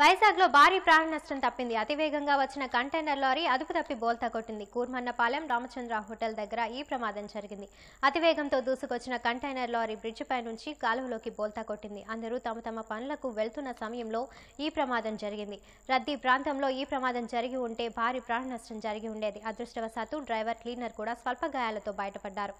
వైజాగ్లో భారీ ప్రాణ నష్టం తప్పింది అతివేగంగా వచ్చిన కంటైనర్ లారీ అదుపు తప్పి బోల్తా కొట్టింది కూర్మన్నపాలెం రామచంద్ర హోటల్ దగ్గర ఈ ప్రమాదం జరిగింది అతివేగంతో దూసుకొచ్చిన కంటైనర్ లారీ బ్రిడ్జిపై నుంచి కాలువలోకి బోల్తా కొట్టింది అందరూ తమ తమ పనులకు వెళ్తున్న సమయంలో ఈ ప్రమాదం జరిగింది రద్దీ ప్రాంతంలో ఈ ప్రమాదం జరిగి ఉంటే భారీ ప్రాణ నష్టం జరిగి ఉండేది అదృష్టవశాత్తు డ్రైవర్ క్లీనర్ కూడా స్వల్ప గాయాలతో బయటపడ్డారు